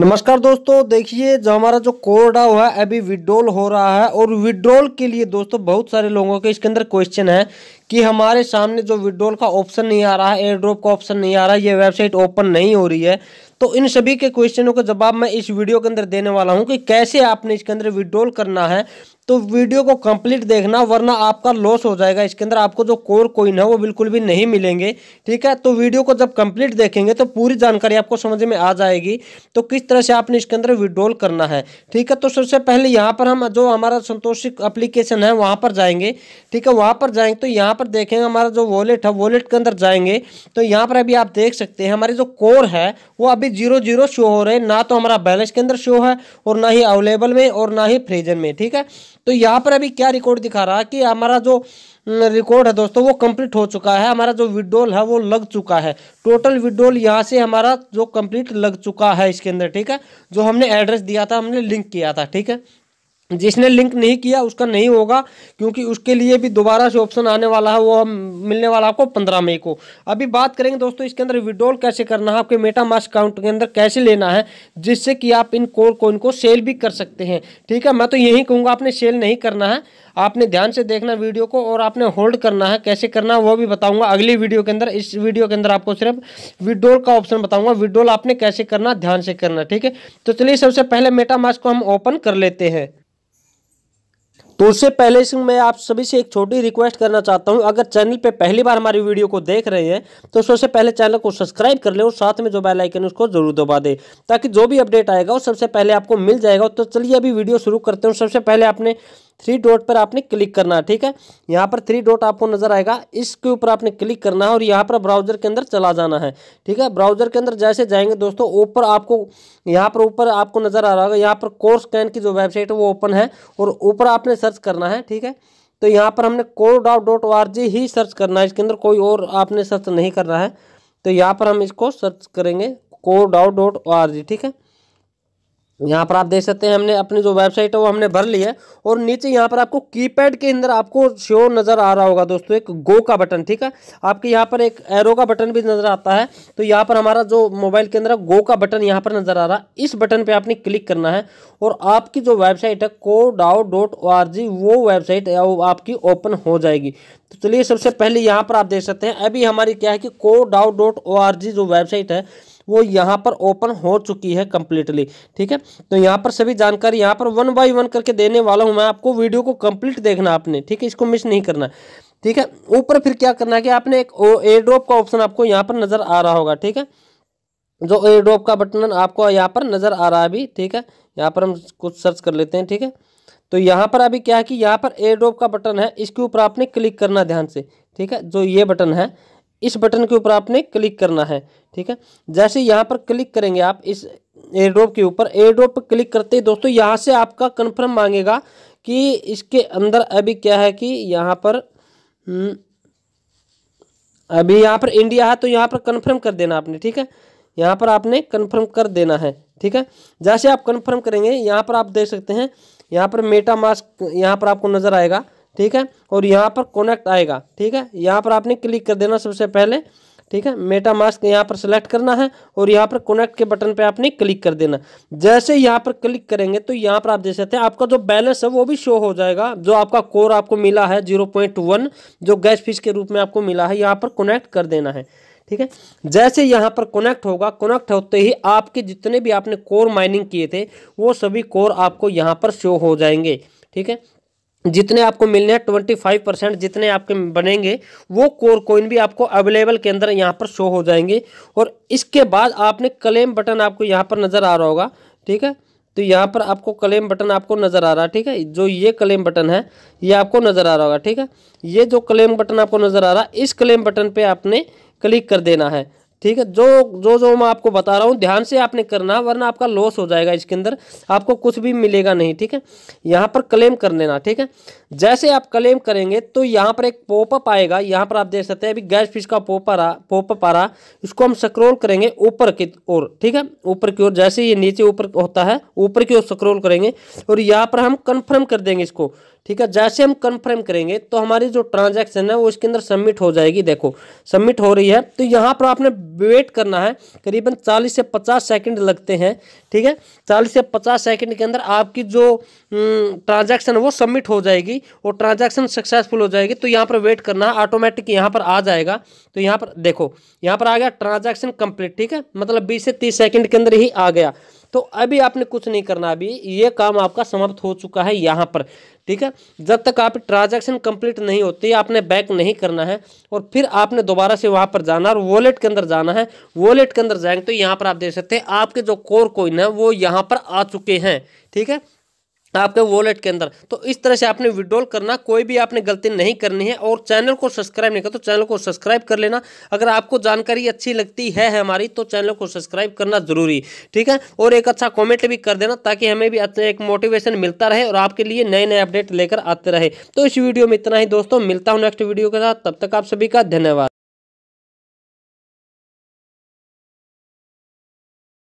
नमस्कार दोस्तों देखिए जो हमारा जो कोड है वह अभी विड्रोल हो रहा है और विड्रोल के लिए दोस्तों बहुत सारे लोगों के इसके अंदर क्वेश्चन है कि हमारे सामने जो विड्रोल का ऑप्शन नहीं आ रहा है एयर ड्रॉप का ऑप्शन नहीं आ रहा है ये वेबसाइट ओपन नहीं हो रही है तो इन सभी के क्वेश्चनों का जवाब मैं इस वीडियो के अंदर देने वाला हूँ कि कैसे आपने इसके अंदर विड्रॉल करना है तो वीडियो को कंप्लीट देखना वरना आपका लॉस हो जाएगा इसके अंदर आपको जो कोर कोइन है वो बिल्कुल भी नहीं मिलेंगे ठीक है तो वीडियो को जब कंप्लीट देखेंगे तो पूरी जानकारी आपको समझ में आ जाएगी तो किस तरह से आपने इसके अंदर विड्रॉल करना है ठीक है तो सबसे पहले यहाँ पर हम जो हमारा संतोषिक अप्लीकेशन है वहाँ पर जाएंगे ठीक है वहाँ पर जाएंगे तो यहाँ पर देखेंगे हमारा जो वॉलेट है वॉलेट के अंदर जाएंगे तो यहाँ पर अभी आप देख सकते हैं हमारे जो कोर है वो अभी जीरो जीरो शो हो रहे हैं ना तो हमारा बैलेंस के अंदर शो है और ना ही अवेलेबल में और ना ही फ्रीजन में ठीक है तो यहाँ पर अभी क्या रिकॉर्ड दिखा रहा है कि हमारा जो रिकॉर्ड है दोस्तों वो कंप्लीट हो चुका है हमारा जो विड्रोल है वो लग चुका है टोटल विड्रोल यहाँ से हमारा जो कंप्लीट लग चुका है इसके अंदर ठीक है जो हमने एड्रेस दिया था हमने लिंक किया था ठीक है जिसने लिंक नहीं किया उसका नहीं होगा क्योंकि उसके लिए भी दोबारा से ऑप्शन आने वाला है वो हम मिलने वाला आपको पंद्रह मई को अभी बात करेंगे दोस्तों इसके अंदर विड्रॉल कैसे करना है आपके मेटा मास्क अकाउंट के अंदर कैसे लेना है जिससे कि आप इन कोड को सेल भी कर सकते हैं ठीक है मैं तो यही कहूँगा आपने सेल नहीं करना है आपने ध्यान से देखना वीडियो को और आपने होल्ड करना है कैसे करना है वो भी बताऊँगा अगली वीडियो के अंदर इस वीडियो के अंदर आपको सिर्फ विड्रॉल का ऑप्शन बताऊँगा विड्रॉल आपने कैसे करना ध्यान से करना ठीक है तो चलिए सबसे पहले मेटा मास्क को हम ओपन कर लेते हैं तो उससे पहले मैं आप सभी से एक छोटी रिक्वेस्ट करना चाहता हूं अगर चैनल पे पहली बार हमारी वीडियो को देख रहे हैं तो सबसे पहले चैनल को सब्सक्राइब कर लें और साथ में जो बेल आइकन उसको जरूर दबा दें ताकि जो भी अपडेट आएगा वो सबसे पहले आपको मिल जाएगा तो चलिए अभी वीडियो शुरू करते हैं सबसे पहले आपने थ्री डॉट पर आपने क्लिक करना है ठीक है यहाँ पर थ्री डॉट आपको नजर आएगा इसके ऊपर आपने क्लिक करना है और यहाँ पर ब्राउजर के अंदर चला जाना है ठीक है ब्राउजर के अंदर जैसे जाएंगे दोस्तों ऊपर आपको यहाँ पर ऊपर आपको नजर आ रहा होगा यहाँ पर कोर्स कैन की जो वेबसाइट है वो ओपन है और ऊपर आपने सर्च करना है ठीक है तो यहाँ पर हमने code of dot O R G ही सर्च करना है इसके अंदर कोई और आपने सर्च नहीं करना है तो यहाँ पर हम इसको सर्च करेंगे code of dot O R G ठीक है यहाँ पर आप देख सकते हैं हमने अपनी जो वेबसाइट है वो हमने भर ली है और नीचे यहाँ पर आपको कीपैड के अंदर आपको श्योर नज़र आ रहा होगा दोस्तों एक गो का बटन ठीक है आपके यहाँ पर एक एरो का बटन भी नज़र आता है तो यहाँ पर हमारा जो मोबाइल के अंदर गो का बटन यहाँ पर नज़र आ रहा है इस बटन पर आपने क्लिक करना है और आपकी जो वेबसाइट है DAO dot O R G वो वेबसाइट आपकी ओपन हो जाएगी तो चलिए सबसे पहले यहाँ पर आप देख सकते हैं अभी हमारी क्या है कि DAO dot O R G जो वेबसाइट है वो यहाँ पर ओपन हो चुकी है कम्प्लीटली ठीक है तो यहाँ पर सभी जानकारी यहाँ पर वन बाई वन करके देने वाला हूँ मैं आपको वीडियो को कंप्लीट देखना आपने ठीक है इसको मिस नहीं करना ठीक है ऊपर फिर क्या करना है कि आपने एक एयर का ऑप्शन आपको यहाँ पर नज़र आ रहा होगा ठीक है जो एयर का बटन आपको यहाँ पर नज़र आ रहा है अभी ठीक है यहाँ पर हम कुछ सर्च कर लेते हैं ठीक है तो यहाँ पर अभी क्या है कि यहाँ पर एयर का बटन है इसके ऊपर आपने क्लिक करना ध्यान से ठीक है जो ये बटन है इस बटन के ऊपर आपने क्लिक करना है ठीक है जैसे यहाँ पर क्लिक करेंगे आप इस एयरड्रॉप के ऊपर एयरड्रॉप पर क्लिक करते ही दोस्तों यहाँ से आपका कन्फर्म मांगेगा कि इसके अंदर अभी क्या है कि यहाँ पर हम्म, अभी यहाँ पर इंडिया है तो यहाँ पर कन्फर्म कर देना आपने ठीक है यहाँ पर आपने कन्फर्म कर देना है ठीक है जैसे आप कन्फर्म करेंगे यहाँ पर आप देख सकते हैं यहाँ पर मेटा मास्क यहाँ पर आपको नज़र आएगा ठीक है और यहाँ पर कनेक्ट आएगा ठीक है यहाँ पर आपने क्लिक कर देना सबसे पहले ठीक है मेटा मास्क यहाँ पर सेलेक्ट करना है और यहाँ पर कनेक्ट के बटन पे आपने क्लिक कर देना जैसे यहाँ पर क्लिक करेंगे तो यहाँ पर आप देख सकते हैं आपका जो बैलेंस है वो भी शो हो जाएगा जो आपका कोर आपको मिला है जीरो पॉइंट वन जो गैस फीस के रूप में आपको मिला है यहाँ पर कनेक्ट कर देना है ठीक है जैसे यहाँ पर कनेक्ट होगा कनेक्ट होते ही आपके जितने भी आपने कोर माइनिंग किए थे वो सभी कोर आपको यहाँ पर शो हो जाएंगे ठीक है जितने आपको मिलने हैं ट्वेंटी फाइव परसेंट जितने आपके बनेंगे वो कोर कोइन भी आपको अवेलेबल के अंदर यहाँ पर शो हो जाएंगे और इसके बाद आपने क्लेम बटन आपको यहाँ पर नज़र आ रहा होगा ठीक है तो यहाँ पर आपको क्लेम बटन आपको नज़र आ रहा है ठीक है जो ये क्लेम बटन है ये आपको नज़र आ रहा होगा ठीक है ये जो क्लेम बटन आपको नज़र आ रहा है इस क्लेम बटन पर आपने क्लिक कर देना है ठीक है जो जो जो मैं आपको बता रहा हूँ ध्यान से आपने करना वरना आपका लॉस हो जाएगा इसके अंदर आपको कुछ भी मिलेगा नहीं ठीक है यहाँ पर क्लेम कर लेना ठीक है जैसे आप क्लेम करेंगे तो यहाँ पर एक पोपअप आएगा यहाँ पर आप देख सकते हैं अभी गैस फीस का पोप आ पोपअप आ रहा इसको हम स्क्रोल करेंगे ऊपर की ओर ठीक है ऊपर की ओर जैसे ये नीचे ऊपर होता है ऊपर की ओर स्क्रोल करेंगे और यहाँ पर हम कन्फर्म कर देंगे इसको ठीक है जैसे हम कन्फर्म करेंगे तो हमारी जो ट्रांजेक्शन है वो इसके अंदर सबमिट हो जाएगी देखो सबमिट हो रही है तो यहाँ पर आपने वेट करना है करीबन चालीस से पचास सेकेंड लगते हैं ठीक है चालीस से पचास सेकेंड के अंदर आपकी जो ट्रांजेक्शन हम्म, वो सबमिट हो जाएगी और ट्रांजैक्शन सक्सेसफुल हो जाएगी तो यहाँ पर वेट करना है ऑटोमेटिक यहाँ पर आ जाएगा तो यहाँ पर देखो यहाँ पर आ गया ट्रांजैक्शन कंप्लीट ठीक है मतलब 20 से 30 सेकंड के अंदर ही आ गया तो अभी आपने कुछ नहीं करना अभी ये काम आपका समाप्त हो चुका है यहाँ पर ठीक है जब तक आप ट्रांजेक्शन कंप्लीट नहीं होती आपने बैक नहीं करना है और फिर आपने दोबारा से वहाँ पर जाना और वॉलेट के अंदर जाना है वॉलेट के अंदर जाएंगे तो यहाँ पर आप देख सकते हैं आपके जो कोर कोइन है वो यहाँ पर आ चुके हैं ठीक है आपके वॉलेट के अंदर तो इस तरह से आपने विड्रॉल करना कोई भी आपने गलती नहीं करनी है और चैनल को सब्सक्राइब नहीं कर तो चैनल को सब्सक्राइब कर लेना अगर आपको जानकारी अच्छी लगती है हमारी तो चैनल को सब्सक्राइब करना जरूरी ठीक है और एक अच्छा कॉमेंट भी कर देना ताकि हमें भी एक मोटिवेशन मिलता रहे और आपके लिए नए नए अपडेट लेकर आते रहे तो इस वीडियो में इतना ही दोस्तों मिलता हूँ नेक्स्ट वीडियो के साथ तब तक आप सभी का धन्यवाद